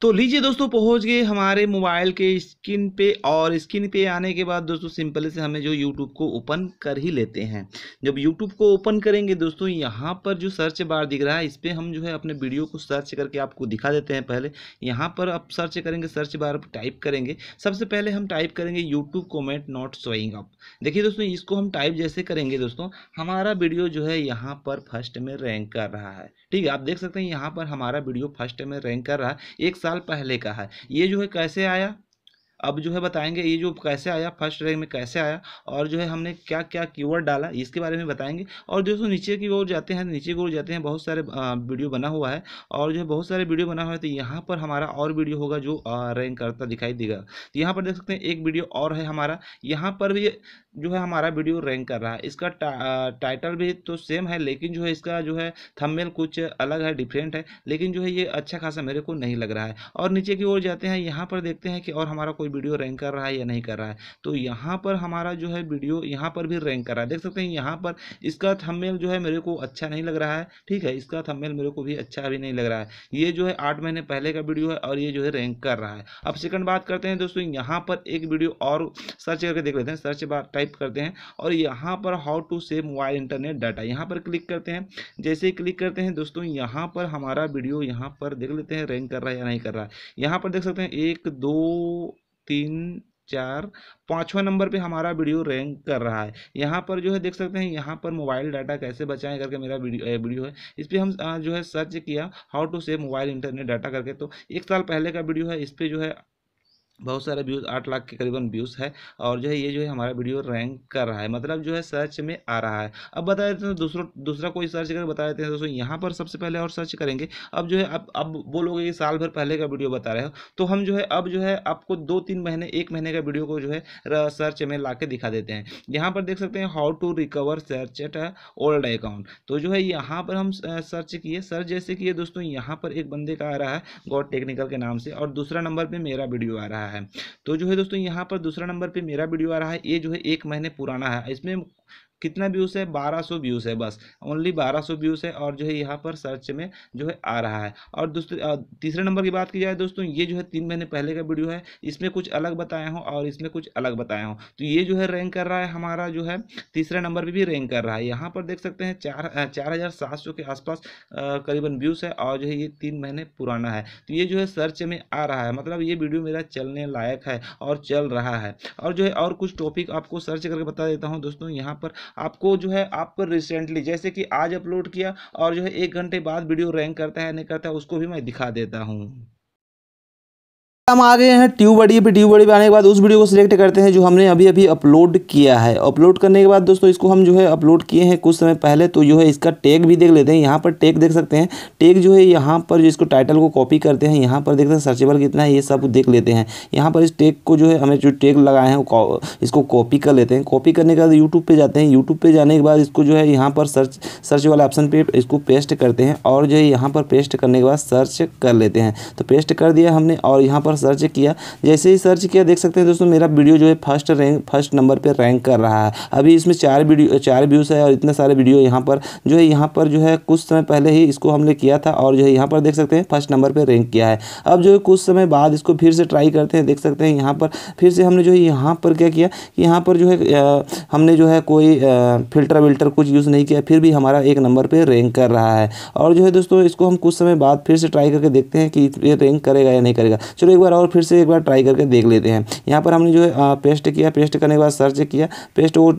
तो लीजिए दोस्तों पहुंच गए हमारे मोबाइल के स्क्रीन पे और स्क्रीन पे आने के बाद दोस्तों सिंपली से हमें जो यूट्यूब को ओपन कर ही लेते हैं जब यूट्यूब को ओपन करेंगे दोस्तों यहाँ पर जो सर्च बार दिख रहा है इस पर हम जो है अपने वीडियो को सर्च करके आपको दिखा देते हैं पहले यहाँ पर आप सर्च करेंगे सर्च बार पर टाइप करेंगे सबसे पहले हम टाइप करेंगे YouTube comment not showing up देखिए दोस्तों इसको हम टाइप जैसे करेंगे दोस्तों हमारा वीडियो जो है यहाँ पर फर्स्ट में रैंक कर रहा है ठीक है आप देख सकते हैं यहाँ पर हमारा वीडियो फर्स्ट में रैंक कर रहा है एक साल पहले का है ये जो है कैसे आया अब जो है बताएंगे ये जो कैसे आया फर्स्ट रैंक में कैसे आया और जो है हमने क्या क्या कीवर्ड डाला इसके बारे में बताएंगे और दोस्तों नीचे की ओर जाते हैं नीचे की ओर जाते हैं बहुत सारे वीडियो बना हुआ है और जो है बहुत सारे वीडियो बना हुआ है तो यहाँ पर हमारा और वीडियो होगा जो रैंक करता दिखाई देगा तो यहाँ पर देख सकते हैं एक वीडियो और है हमारा यहाँ पर भी जो है हमारा वीडियो रैंक कर रहा है इसका टाइटल भी तो सेम है लेकिन जो है इसका जो है थंबनेल कुछ अलग है डिफरेंट है लेकिन जो है ये अच्छा खासा मेरे को नहीं लग रहा है और नीचे की ओर जाते हैं यहाँ पर देखते हैं कि और हमारा कोई वीडियो रैंक कर रहा है या नहीं कर रहा है तो यहाँ पर हमारा जो है वीडियो यहाँ पर भी रैंक कर रहा है देख सकते हैं यहाँ पर इसका थंबनेल जो है मेरे को अच्छा नहीं लग रहा है ठीक है इसका थंबनेल मेरे को भी अच्छा भी नहीं लग रहा है ये जो है आठ महीने पहले का वीडियो है और ये जो है रैंक कर रहा है अब सेकंड बात करते हैं दोस्तों यहाँ पर एक वीडियो और सर्च करके देख लेते हैं सर्च बार टाइप करते हैं और यहाँ पर how to save mobile internet data यहाँ पर क्लिक करते हैं जैसे ही क्लिक करते हैं दोस्तों यहाँ पर हमारा वीडियो यहाँ पर देख लेते हैं रैंक कर रहा है या नहीं कर रहा है यहाँ पर देख सकते हैं एक दो तीन चार पाँचवा नंबर पे हमारा वीडियो रैंक कर रहा है यहाँ पर जो है देख सकते हैं यहाँ पर मोबाइल डाटा कैसे बचाएं करके मेरा वीडियो वीडियो है इस पर हम जो है सर्च किया how to save mobile internet data करके तो एक साल पहले का वीडियो है इस पर जो है बहुत सारे व्यूज़ आठ लाख के करीबन व्यूज़ है और जो है ये जो है हमारा वीडियो रैंक कर रहा है मतलब जो है सर्च में आ रहा है अब बता देते हैं दूसरा दूसरा कोई सर्च कर बता देते हैं दोस्तों यहाँ पर सबसे पहले और सर्च करेंगे अब जो है अब अब बोलोगे कि साल भर पहले का वीडियो बता रहे हो तो हम जो है अब जो है आपको दो तीन महीने एक महीने का वीडियो को जो है सर्च में ला दिखा देते हैं यहाँ पर देख सकते हैं how to recover search at old account तो जो है यहाँ पर हम सर्च किए सर्च जैसे किए दोस्तों यहाँ पर एक बंदे का आ रहा है गॉड टेक्निकल के नाम से और दूसरा नंबर पर मेरा वीडियो आ रहा है रहा है तो जो है दोस्तों यहाँ पर दूसरा नंबर पर मेरा वीडियो आ रहा है ये जो है एक महीने पुराना है इसमें कितना व्यूज़ है 1200 व्यूज़ है बस ओनली 1200 व्यूज़ है और जो है यहाँ पर सर्च में जो है आ रहा है और दूसरे तीसरे नंबर की बात की जाए दोस्तों ये जो है तीन महीने पहले का वीडियो है इसमें कुछ अलग बताया हूँ और इसमें कुछ अलग बताया हूँ तो ये जो है रैंक कर रहा है हमारा जो है तीसरे नंबर पर भी रैंक कर रहा है यहाँ पर देख सकते हैं चार चार के आसपास करीबन व्यूज़ है और जो है ये तीन महीने पुराना है तो ये जो है सर्च में आ रहा है मतलब ये वीडियो मेरा चलने लायक है और चल रहा है और जो है और कुछ टॉपिक आपको सर्च करके बता देता हूँ दोस्तों यहाँ पर आपको जो है आप रिसेंटली जैसे कि आज अपलोड किया और जो है एक घंटे बाद वीडियो रैंक करता है नहीं करता है उसको भी मैं दिखा देता हूँ हम आ गए हैं ट्यूब वड़ी पे ट्यूब वड़ी पे आने के बाद उस वीडियो को सिलेक्ट करते हैं जो हमने अभी अभी अपलोड किया है अपलोड करने के बाद दोस्तों इसको हम जो है अपलोड किए हैं कुछ समय पहले तो जो है इसका टैग भी देख लेते हैं यहाँ पर टैग देख सकते हैं टैग जो है यहाँ पर जो इसको टाइटल को कॉपी करते हैं यहाँ पर देखते हैं सर्चेबल कितना है ये सब देख लेते हैं यहाँ पर इस टैग को जो है हमें जो टैग लगाए हैं इसको कॉपी कर लेते हैं कॉपी करने के बाद यूट्यूब पर जाते हैं यूट्यूब पर जाने के बाद इसको जो है यहाँ पर सर्च सर्च वाले ऑप्शन पर इसको पेस्ट करते हैं और जो है यहाँ पर पेस्ट करने के बाद सर्च कर लेते हैं तो पेस्ट कर दिया हमने और यहाँ पर और सर्च किया जैसे ही सर्च किया देख सकते हैं दोस्तों मेरा वीडियो जो है फर्स्ट रैंक फर्स्ट नंबर पर रैंक कर रहा है अभी इसमें चार वीडियो चार व्यूज़ है और इतने सारे वीडियो यहाँ पर जो है यहाँ पर जो है कुछ समय पहले ही इसको हमने किया था और जो है यहाँ पर देख सकते हैं फर्स्ट नंबर पर रैंक किया है अब जो है कुछ समय बाद इसको फिर से ट्राई करते हैं देख सकते हैं यहाँ पर फिर से हमने जो है यहाँ पर क्या किया कि यहाँ पर जो है हमने जो है कोई फिल्टर विल्टर कुछ यूज़ नहीं किया फिर भी हमारा एक नंबर पर रैंक कर रहा है और जो है दोस्तों इसको हम कुछ समय बाद फिर से ट्राई करके देखते हैं कि ये रैंक करेगा या नहीं करेगा चलो एक बार और फिर से एक बार ट्राई करके देख लेते हैं यहाँ पर हमने जो है पेस्ट किया पेस्ट करने के बाद सर्च किया पेस्ट वो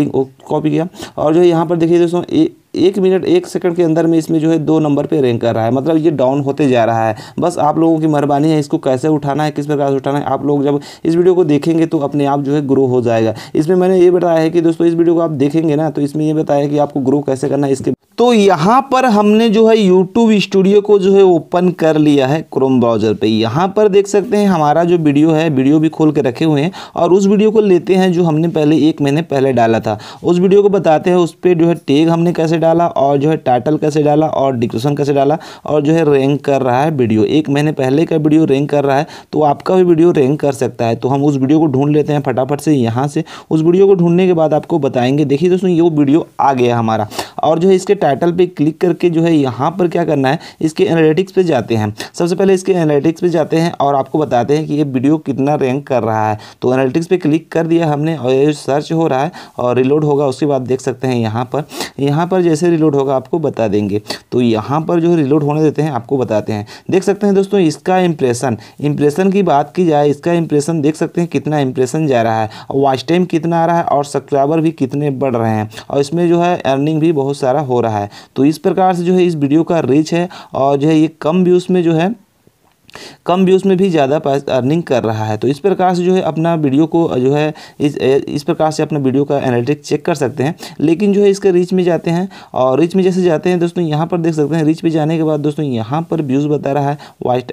लिंक कॉपी किया और जो है यहाँ पर देखिए दोस्तों ए, एक मिनट एक सेकंड के अंदर में इसमें जो है दो नंबर पे रैंक कर रहा है मतलब ये डाउन होते जा रहा है बस आप लोगों की मेहरबानी है इसको कैसे उठाना है किस प्रकार से उठाना है आप लोग जब इस वीडियो को देखेंगे तो अपने आप जो है ग्रो हो जाएगा इसमें मैंने ये बताया है कि दोस्तों इस वीडियो को आप देखेंगे ना तो इसमें यह बताया कि आपको ग्रो कैसे करना है इसके तो यहाँ पर हमने जो है यूट्यूब स्टूडियो को जो है ओपन कर लिया है क्रोम ब्राउज़र पे यहाँ पर देख सकते हैं हमारा जो वीडियो है वीडियो भी खोल के रखे हुए हैं और उस वीडियो को लेते हैं जो हमने पहले एक महीने पहले डाला था उस वीडियो को बताते हैं उस पर जो है टेग हमने कैसे डाला और जो है टाइटल कैसे डाला और डिस्क्रिप्शन कैसे डाला और जो है रैंक कर रहा है वीडियो एक महीने पहले का वीडियो रैंक कर रहा है तो आपका भी वीडियो रैंक कर सकता है तो हम उस वीडियो को ढूंढ लेते हैं फटाफट से यहाँ से उस वीडियो को ढूंढने के बाद आपको बताएंगे देखिए दोस्तों ये वीडियो आ गया हमारा और जो है इसके टाइटल पे क्लिक करके जो है यहाँ पर क्या करना है इसके एनालिटिक्स पे जाते हैं सबसे पहले इसके एनालिटिक्स पे जाते हैं और आपको बताते हैं कि ये वीडियो कितना रैंक कर रहा है तो एनालिटिक्स पे क्लिक कर दिया हमने और ये सर्च हो रहा है और रिलोड होगा उसके बाद देख सकते हैं यहाँ पर यहाँ पर जैसे रिलोड होगा आपको बता देंगे तो यहाँ पर जो है रिलोड होने देते हैं आपको बताते हैं देख सकते हैं दोस्तों इसका इंप्रेशन इंप्रेशन की बात की जाए इसका इंप्रेशन देख सकते हैं कितना इंप्रेशन जा रहा है और वॉच टाइम कितना आ रहा है और सब्सक्राइबर भी कितने बढ़ रहे हैं और इसमें जो है अर्निंग भी बहुत सारा हो रहा है रहा है तो इस प्रकार से जो है इस वीडियो का रीच है और जो है ये कम व्यूज़ में जो है कम व्यूज़ में भी ज़्यादा अर्निंग कर रहा है तो इस प्रकार से जो है अपना वीडियो को जो है इस इस प्रकार से अपना वीडियो का एनालिटिक्स चेक कर सकते हैं लेकिन जो है इसके रीच में जाते हैं और रीच में जैसे जाते हैं दोस्तों यहाँ पर देख सकते हैं रीच पे जाने के बाद दोस्तों यहाँ पर व्यूज़ बता रहा है वाइट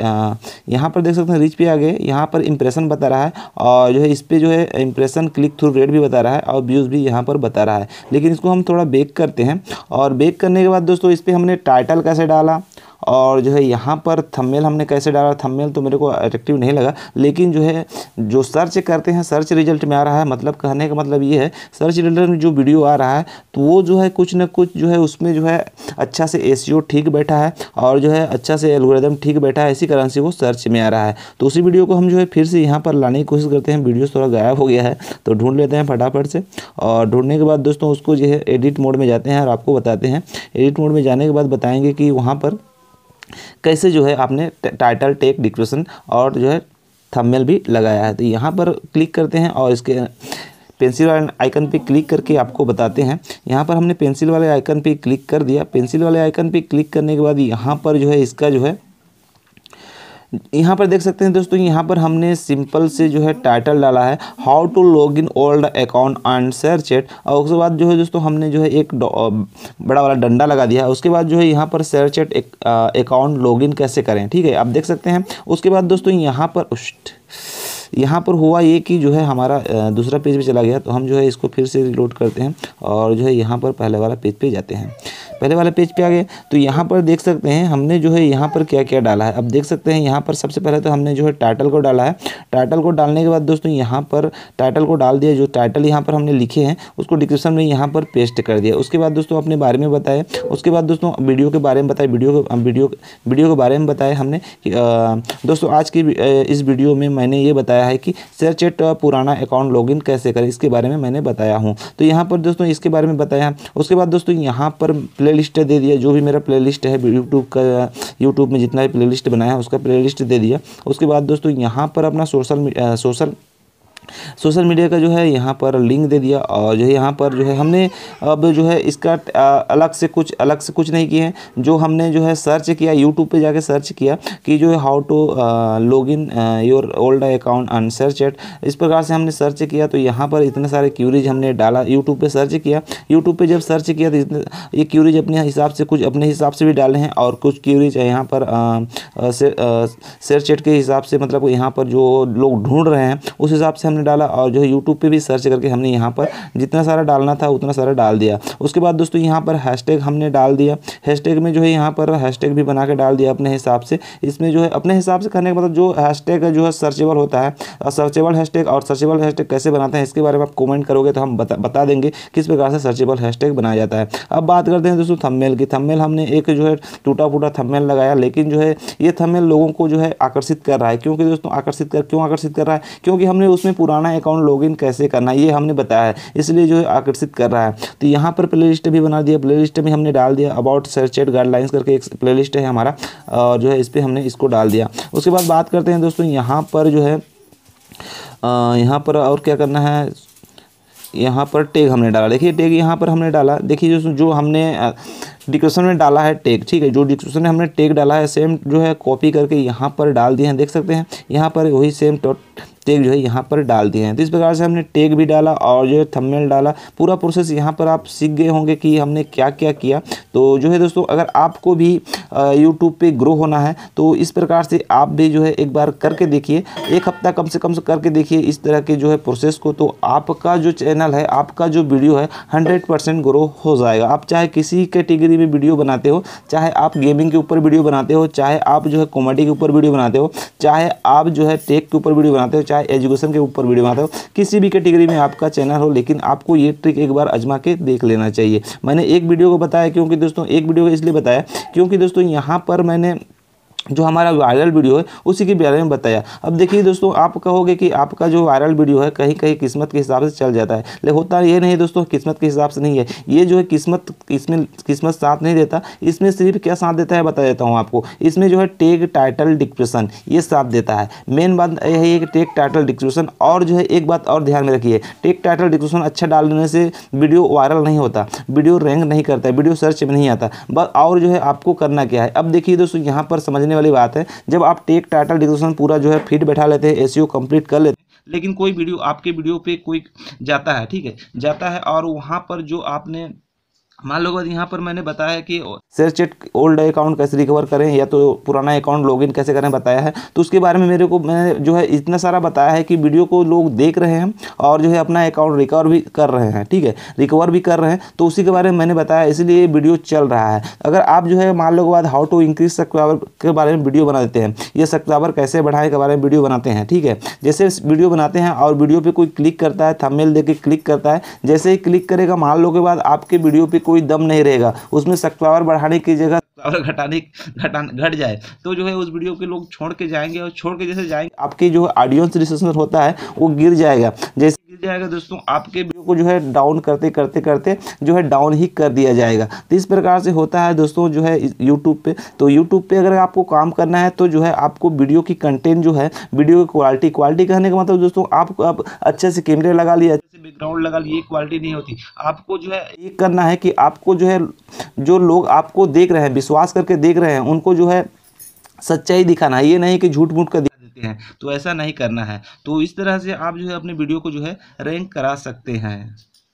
यहाँ पर देख सकते हैं रीच पे आ गए यहाँ पर इंप्रेशन बता रहा है और जो है इस पर जो है इंप्रेशन क्लिक थ्रू रेट भी बता रहा है और व्यूज़ भी यहाँ पर बता रहा है लेकिन इसको हम थोड़ा बेक करते हैं और बेक करने के बाद दोस्तों इस पर हमने टाइटल कैसे डाला और जो है यहाँ पर थम्मेल हमने कैसे डाला थम्मेल तो मेरे को अट्रेक्टिव नहीं लगा लेकिन जो है जो सर्च करते हैं सर्च रिजल्ट में आ रहा है मतलब कहने का मतलब ये है सर्च रिजल्ट में जो वीडियो आ रहा है तो वो जो है कुछ ना कुछ जो है उसमें जो है अच्छा से ए e ठीक बैठा है और जो है अच्छा से एलगोरेदम ठीक बैठा है इसी कारण से वो सर्च में आ रहा है तो उसी वीडियो को हम जो है फिर से यहाँ पर लाने की कोशिश करते हैं वीडियो थोड़ा गायब हो गया है तो ढूंढ लेते हैं फटाफट से और ढूंढने के बाद दोस्तों उसको जो है एडिट मोड में जाते हैं और आपको बताते हैं एडिट मोड में जाने के बाद बताएंगे कि वहाँ पर कैसे जो है आपने टाइटल टेक डिक्रेशन और जो है थंबनेल भी लगाया है तो यहाँ पर क्लिक करते हैं और इसके पेंसिल वाले आइकन पे क्लिक करके आपको बताते हैं यहाँ पर हमने पेंसिल वाले आइकन पे क्लिक कर दिया पेंसिल वाले आइकन पे क्लिक करने के बाद यहाँ पर जो है इसका जो है यहाँ पर देख सकते हैं दोस्तों यहाँ पर हमने सिंपल से जो है टाइटल डाला है how to log in old account and search chat और उसके बाद जो है दोस्तों हमने जो है एक बड़ा वाला डंडा लगा दिया है उसके बाद जो है यहाँ पर search it account log in कैसे करें ठीक है आप देख सकते हैं उसके बाद दोस्तों यहाँ पर यहाँ पर हुआ ये कि जो है हमारा दूसरा पेज भी चला गया तो हम जो है इसको फिर से रिलोड करते हैं और जो है यहाँ पर पहले वाला पेज पर जाते हैं पहले वाले पेज पे आ गए तो यहाँ पर देख सकते हैं हमने जो है यहाँ पर क्या क्या डाला है अब देख सकते हैं यहाँ पर सबसे पहले तो हमने जो है टाइटल को डाला है टाइटल को डालने के बाद दोस्तों यहाँ पर टाइटल को डाल दिया जो टाइटल यहाँ पर हमने लिखे हैं उसको डिस्क्रिप्शन में यहाँ पर पेस्ट कर दिया उसके बाद दोस्तों अपने बारे में बताए उसके बाद दोस्तों वीडियो के बारे में बताए वीडियो वीडियो वीडियो के बारे में बताए हमने कि दोस्तों आज की इस वीडियो में मैंने ये बताया है कि सर्च एट पुराना अकाउंट इन कैसे करें इसके बारे में मैंने बताया हूँ तो यहाँ पर दोस्तों इसके बारे में बताया उसके बाद दोस्तों यहाँ पर प्ले दे दिया जो भी मेरा प्ले है यूट्यूब का यूट्यूब में जितना भी प्ले बनाया है उसका प्ले दे दिया उसके बाद दोस्तों यहाँ पर अपना सोशल सोशल सोशल मीडिया का जो है यहाँ पर लिंक दे दिया और जो है यहाँ पर जो है हमने अब जो है इसका अलग से कुछ अलग से कुछ नहीं किए हैं जो हमने जो है सर्च किया यूट्यूब पे जाके सर्च किया कि जो है how to log in your old account on search at इस प्रकार से हमने सर्च किया तो यहाँ पर इतने सारे क्यूरीज हमने डाला यूट्यूब पर सर्च किया यूट्यूब पर जब सर्च किया तो ये क्यूरीज अपने हिसाब से कुछ अपने हिसाब से भी डाले हैं और कुछ क्यूरीज यहाँ पर सर्च एट के हिसाब से मतलब यहाँ पर जो लोग ढूंढ रहे हैं उस हिसाब से हमने हमने डाला और जो है यूट्यूब पर भी सर्च करके हमने यहाँ पर जितना सारा डालना था उतना सारा डाल दिया उसके बाद दोस्तों यहाँ पर हैशटैग हमने डाल दिया हैशटैग में जो है यहाँ पर हैशटैग भी बना के डाल दिया अपने हिसाब से इसमें जो है अपने हिसाब से करने के मतलब जो हैशटैग जो है सर्चेबल होता है सर्चेबल हैशटैग और सर्चेबल हैशटैग कैसे बनाते हैं इसके बारे में आप कमेंट करोगे तो हम बता बता देंगे किस प्रकार से सर्चेबल हैशटैग बनाया जाता है अब बात करते हैं दोस्तों थंबनेल की थंबनेल हमने एक जो है टूटा फूटा थंबनेल लगाया लेकिन जो है ये थंबनेल लोगों को जो है आकर्षित कर रहा है क्योंकि दोस्तों आकर्षित कर क्यों आकर्षित कर रहा है क्योंकि हमने उसमें पुराना अकाउंट लॉगिन कैसे करना है ये हमने बताया है इसलिए जो है आकर्षित कर रहा है तो यहाँ पर प्ले लिस्ट भी बना दिया प्ले लिस्ट में हमने डाल दिया अबाउट सर्च एड गाइडलाइंस करके एक प्ले लिस्ट है हमारा और जो है इस पर हमने इसको डाल दिया उसके बाद बात करते हैं दोस्तों यहाँ पर जो है यहाँ पर और क्या करना है यहाँ पर टेग हमने डाला देखिए टेग यहाँ पर हमने डाला देखिए जो जो हमने डिस्क्रिप्शन में डाला है टेग ठीक है जो डिस्क्रिप्शन में हमने टेग डाला है सेम जो है कॉपी करके यहाँ पर डाल दिए हैं देख सकते हैं यहाँ पर वही सेम टैग जो है यहाँ पर डाल दिए हैं तो इस प्रकार से हमने टैग भी डाला और जो है थंबनेल डाला पूरा प्रोसेस यहाँ पर आप सीख गए होंगे कि हमने क्या क्या किया तो जो है दोस्तों अगर आपको भी यूट्यूब पर ग्रो होना है तो इस प्रकार से आप भी जो है एक बार करके देखिए एक हफ्ता कम से कम से करके देखिए इस तरह के जो है प्रोसेस को तो आपका जो चैनल है आपका जो वीडियो है हंड्रेड परसेंट ग्रो हो जाएगा आप चाहे किसी कैटेगरी में वीडियो बनाते हो चाहे आप गेमिंग के ऊपर वीडियो बनाते हो चाहे आप जो है कॉमेडी के ऊपर वीडियो बनाते हो चाहे आप जो है टेक के ऊपर वीडियो बनाते हो चाहे चाहे एजुकेशन के ऊपर वीडियो बनाता हो किसी भी कैटेगरी में आपका चैनल हो लेकिन आपको ये ट्रिक एक बार आजमा के देख लेना चाहिए मैंने एक वीडियो को बताया क्योंकि दोस्तों एक वीडियो को इसलिए बताया क्योंकि दोस्तों यहाँ पर मैंने जो हमारा वायरल वीडियो है उसी के बारे में बताया अब देखिए दोस्तों आप कहोगे कि आपका जो वायरल वीडियो है कहीं कहीं किस्मत के हिसाब से चल जाता है लेकिन होता ये नहीं दोस्तों किस्मत के हिसाब से नहीं है ये जो है किस्मत इसमें किस्मत साथ नहीं देता इसमें सिर्फ क्या साथ देता है बता देता हूँ आपको इसमें जो है टेक टाइटल डिस्क्रिप्शन ये साथ देता है मेन बात यह है कि टेक टाइटल डिस्क्रिप्शन और जो है एक बात और ध्यान में रखिए टेक टाइटल डिस्क्रिप्शन अच्छा डालने से वीडियो वायरल नहीं होता वीडियो रैंक नहीं करता वीडियो सर्च में नहीं आता बस और जो है आपको करना क्या है अब देखिए दोस्तों यहाँ पर समझने वाली बात है जब आप टेक टाइटल डिस्क्रिप्शन पूरा जो है फिट बैठा लेते हैं एस कंप्लीट e कर लेते हैं लेकिन कोई वीडियो आपके वीडियो पे कोई जाता है ठीक है जाता है और वहाँ पर जो आपने मान लो अगर यहाँ पर मैंने बताया कि सर चेट ओल्ड अकाउंट कैसे रिकवर करें या तो पुराना अकाउंट लॉगिन कैसे करें बताया है तो उसके बारे में मेरे को मैंने जो है इतना सारा बताया है कि वीडियो को लोग देख रहे हैं और जो है अपना अकाउंट रिकवर भी कर रहे हैं ठीक है रिकवर भी कर रहे हैं तो उसी के बारे में मैंने बताया इसलिए वीडियो चल रहा है अगर आप जो है मान लो के बाद हाउ टू इंक्रीज सब्सक्राइबर के बारे में वीडियो बना देते हैं या सब्सक्राइबर कैसे बढ़ाए के बारे में वीडियो बनाते हैं ठीक है जैसे वीडियो बनाते हैं और वीडियो पर कोई क्लिक करता है थमेल दे क्लिक करता है जैसे ही क्लिक करेगा मान लो के बाद आपके वीडियो पर कोई दम नहीं रहेगा उसमें सनफ्लावर बढ़ाने की जगह घटाने घटा घट जाए तो जो है उस वीडियो के लोग छोड़ के जाएंगे और छोड़ के जैसे जाएंगे आपके जो ऑडियंस रिसेसर होता है वो गिर जाएगा जैसे गिर जाएगा दोस्तों आपके वीडियो को जो है डाउन करते करते करते जो है डाउन ही कर दिया जाएगा तो इस प्रकार से होता है दोस्तों जो है यूट्यूब पे तो यूट्यूब पे अगर आपको काम करना है तो जो है आपको वीडियो की कंटेंट जो है वीडियो की क्वालिटी क्वालिटी कहने का मतलब दोस्तों आप, आप अच्छे से कैमरे लगा लिए अच्छे से बैकग्राउंड लगा लिए क्वालिटी नहीं होती आपको जो है ये करना है कि आपको जो है जो लोग आपको देख रहे हैं विश्वास करके देख रहे हैं उनको जो है सच्चाई दिखाना ये नहीं कि झूठ मूठ का सकते हैं तो ऐसा नहीं करना है तो इस तरह से आप जो है अपने वीडियो को जो है रैंक करा सकते हैं